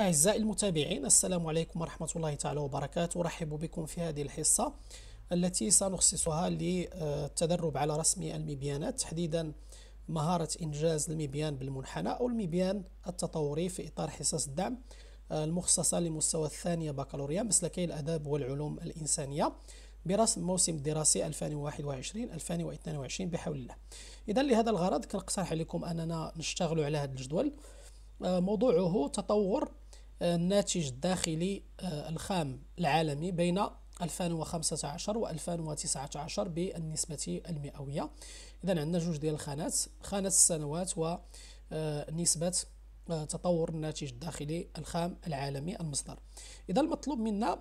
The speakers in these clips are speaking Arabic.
أعزائي المتابعين السلام عليكم ورحمة الله تعالى وبركاته أرحب بكم في هذه الحصة التي سنخصصها للتدرب على رسم المبيانات تحديدا مهارة إنجاز المبيان بالمنحنى أو المبيان التطوري في إطار حصص الدعم المخصصة لمستوى الثانية بكالوريا مسلكي الآداب والعلوم الإنسانية برسم موسم الدراسي 2021-2022 بحول الله إذا لهذا الغرض كنقترح عليكم أننا نشتغل على هذا الجدول آه، موضوعه تطور الناتج الداخلي آه، الخام العالمي بين 2015 و 2019 بالنسبة المئوية إذا عندنا جوج ديال الخانات خانة السنوات ونسبة آه، آه، تطور الناتج الداخلي الخام العالمي المصدر إذا المطلوب منا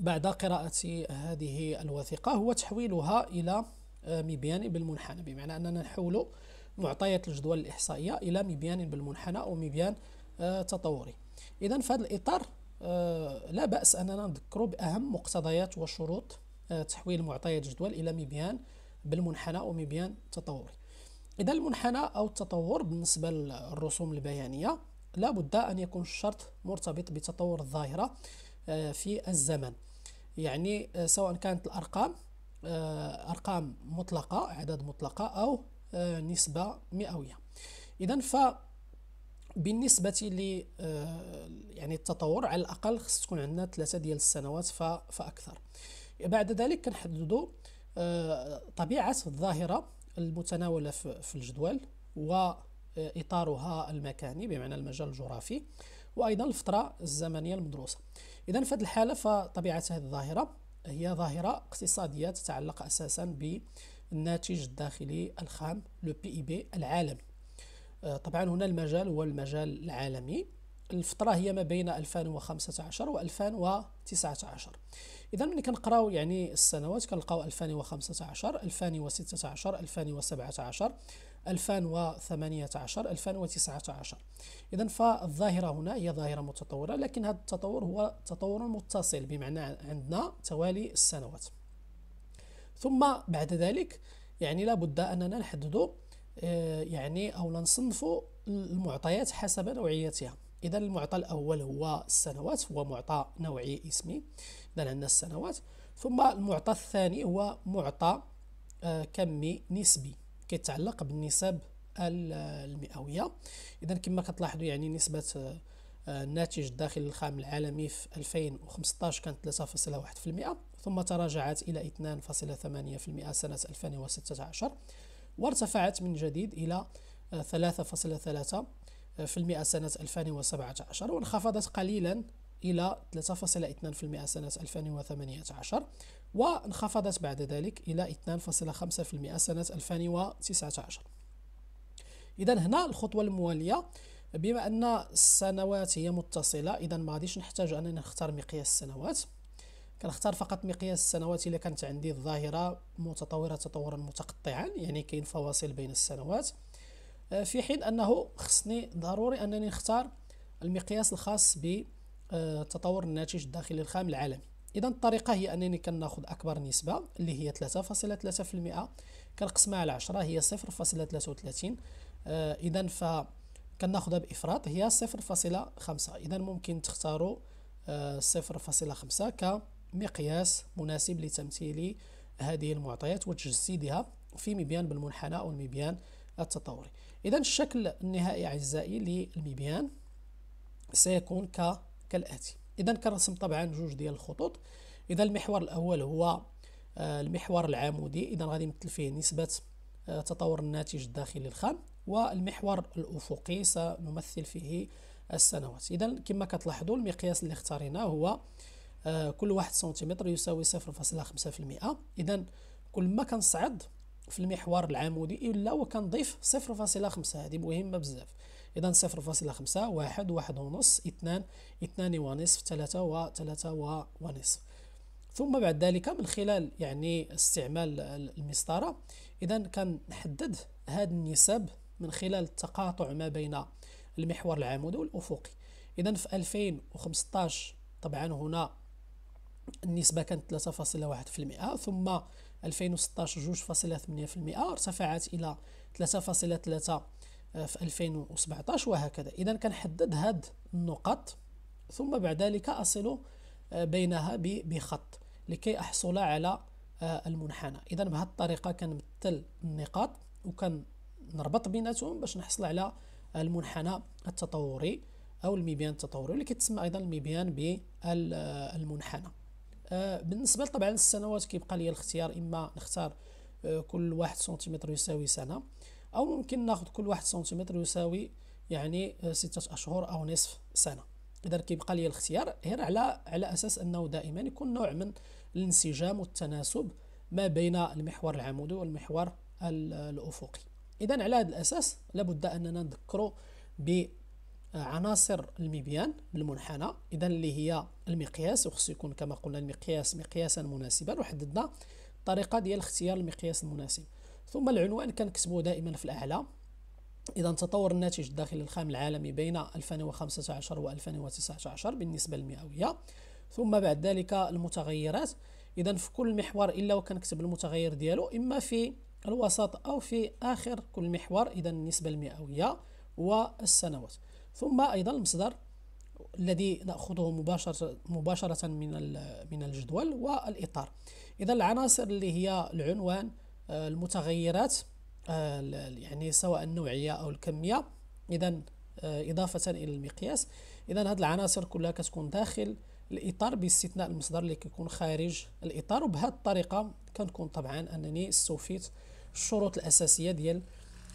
بعد قراءة هذه الوثيقة هو تحويلها إلى مبيان بالمنحنى بمعنى أننا نحول معطيات الجدول الإحصائية إلى مبيان بالمنحنى أو مبيان آه، تطوري اذا في هذا الاطار آه، لا باس اننا نذكر باهم مقتضيات وشروط آه، تحويل معطيات جدول الى مبيان بالمنحنى او ميبيان تطوري اذا المنحنى او التطور بالنسبه للرسوم البيانيه لا بد ان يكون الشرط مرتبط بتطور الظاهره في الزمن يعني سواء كانت الارقام ارقام مطلقه اعداد مطلقه او نسبه مئويه اذا ف بالنسبه ل آه، يعني التطور على الاقل خص تكون عندنا ثلاثه ديال السنوات فاكثر بعد ذلك كنحددوا آه، طبيعه الظاهره المتناوله في الجدول واطارها آه، المكاني بمعنى المجال الجغرافي وايضا الفتره الزمنيه المدروسه اذا في هذه الحاله فطبيعه هذه الظاهره هي ظاهره اقتصاديه تتعلق اساسا بالناتج الداخلي الخام لو بي اي بي العالمي آه، طبعا هنا المجال هو المجال العالمي الفترة هي ما بين 2015 و 2019 إذا ملي كنقراو يعني السنوات كنلقاو 2015 2016 2017 2018 2019 إذا فالظاهرة هنا هي ظاهرة متطورة لكن هذا التطور هو تطور متصل بمعنى عندنا توالي السنوات ثم بعد ذلك يعني لابد أننا نحدد آه، يعني او نصنفوا المعطيات حسب نوعيتها اذا المعطى الاول هو السنوات هو معطى نوعي اسمي اذا عندنا السنوات ثم المعطى الثاني هو معطى آه، كمي نسبي كيتعلق بالنسب المئويه اذا كما كتلاحظوا يعني نسبه آه، الناتج الداخلي الخام العالمي في 2015 كانت 3.1% ثم تراجعت إلى 2.8% سنة 2016 وارتفعت من جديد إلى 3.3% آه، آه، سنة 2017 وانخفضت قليلا إلى 3.2% سنة 2018 وانخفضت بعد ذلك إلى 2.5% سنة 2019 إذا هنا الخطوة الموالية بما أن السنوات هي متصلة إذا ما غاديش نحتاج أننا نختار مقياس السنوات كنختار فقط مقياس السنوات الا كانت عندي الظاهره متطوره تطورا متقطعا يعني كاين فواصل بين السنوات آه، في حين انه خصني ضروري انني نختار المقياس الخاص بتطور آه، الناتج الداخلي الخام العالمي اذا الطريقه هي انني كناخذ اكبر نسبه اللي هي 3.3% كنقسمها على 10 هي 0.33 آه، اذا ف كناخذها بافراط هي 0.5 اذا ممكن تختاروا 0.5 ك مقياس مناسب لتمثيل هذه المعطيات وتجسيدها في مبيان بالمنحنى أو المبيان التطوري إذا الشكل النهائي أعزائي للمبيان سيكون ك... كالآتي إذا كنرسم طبعا جوج ديال الخطوط إذا المحور الأول هو آه، المحور العمودي إذا غادي يمثل فيه نسبة آه، تطور الناتج الداخلي الخام والمحور الأفقي سنمثل فيه السنوات إذا كما كتلاحظوا المقياس اللي اختاريناه هو آه، كل واحد سنتيمتر يساوي 0.5% اذا كل ما كنصعد في المحور العمودي الا وكنضيف 0.5 هذه مهمه بزاف اذا 0.5 واحد واحد ونص اثنان اثنان ونصف ثلاثة وثلاثة ونصف ثم بعد ذلك من خلال يعني استعمال المسطره اذا كنحدد هذا النسب من خلال التقاطع ما بين المحور العمودي والافقي اذا في 2015 طبعا هنا النسبة كانت 3.1% ثم 2016 2.8% ارتفعت إلى 3.3 في 2017 وهكذا إذا كنحدد هاد النقط ثم بعد ذلك أصل آه، بينها بخط لكي أحصل على آه، المنحنى إذا بهذه الطريقة كنمثل النقاط وكنربط بيناتهم باش نحصل على المنحنى التطوري أو الميبيان التطوري اللي كيتسمى أيضا الميبيان بالمنحنى آه، بالنسبه طبعا للسنوات كيبقى لي الاختيار اما نختار آه، كل واحد سنتيمتر يساوي سنه او ممكن ناخذ كل واحد سنتيمتر يساوي يعني آه، ستة اشهر او نصف سنه اذا كيبقى لي الاختيار غير على على اساس انه دائما يكون نوع من الانسجام والتناسب ما بين المحور العمودي والمحور الافقي اذا على هذا الاساس لابد اننا نذكروا ب عناصر المبيان بالمنحنى اذا اللي هي المقياس وخصو يكون كما قلنا المقياس مقياسا مناسبا وحددنا الطريقه ديال اختيار المقياس المناسب ثم العنوان كنكتبوه دائما في الاعلى اذا تطور الناتج الداخلي الخام العالمي بين 2015 و 2019 بالنسبه للمئويه ثم بعد ذلك المتغيرات اذا في كل محور الا وكنكتب المتغير ديالو اما في الوسط او في اخر كل محور اذا النسبه المئويه والسنوات ثم أيضا المصدر الذي ناخذه مباشره مباشره من من الجدول والاطار اذا العناصر اللي هي العنوان آه، المتغيرات آه، يعني سواء النوعيه او الكميه اذا آه، اضافه الى المقياس اذا هذه العناصر كلها كتكون داخل الاطار باستثناء المصدر اللي كيكون خارج الاطار وبهذه الطريقه كنكون طبعا انني استوفيت الشروط الاساسيه ديال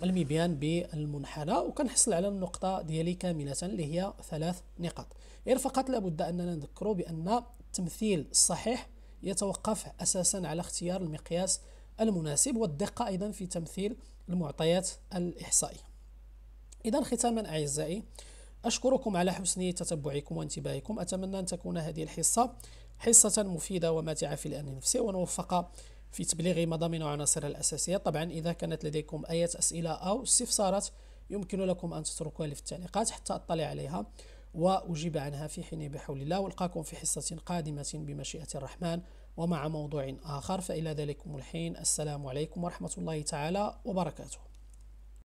المبيان بالمنحنى وكنحصل على النقطة ديالي كاملة اللي هي ثلاث نقاط غير فقط لابد أننا نذكر بأن التمثيل الصحيح يتوقف أساسا على اختيار المقياس المناسب والدقة أيضا في تمثيل المعطيات الإحصائية إذا ختاما أعزائي أشكركم على حسن تتبعكم وانتباهكم أتمنى أن تكون هذه الحصة حصة مفيدة وماتعة في الأمن النفسي ونوفق في تبليغ مضامين وعناصرها الأساسية طبعا إذا كانت لديكم أي أسئلة أو استفسارات يمكن لكم أن تتركوها لي في التعليقات حتى أطلع عليها وأجيب عنها في حين بحول الله والقاكم في حصة قادمة بمشيئة الرحمن ومع موضوع آخر فإلى ذلكم الحين السلام عليكم ورحمة الله تعالى وبركاته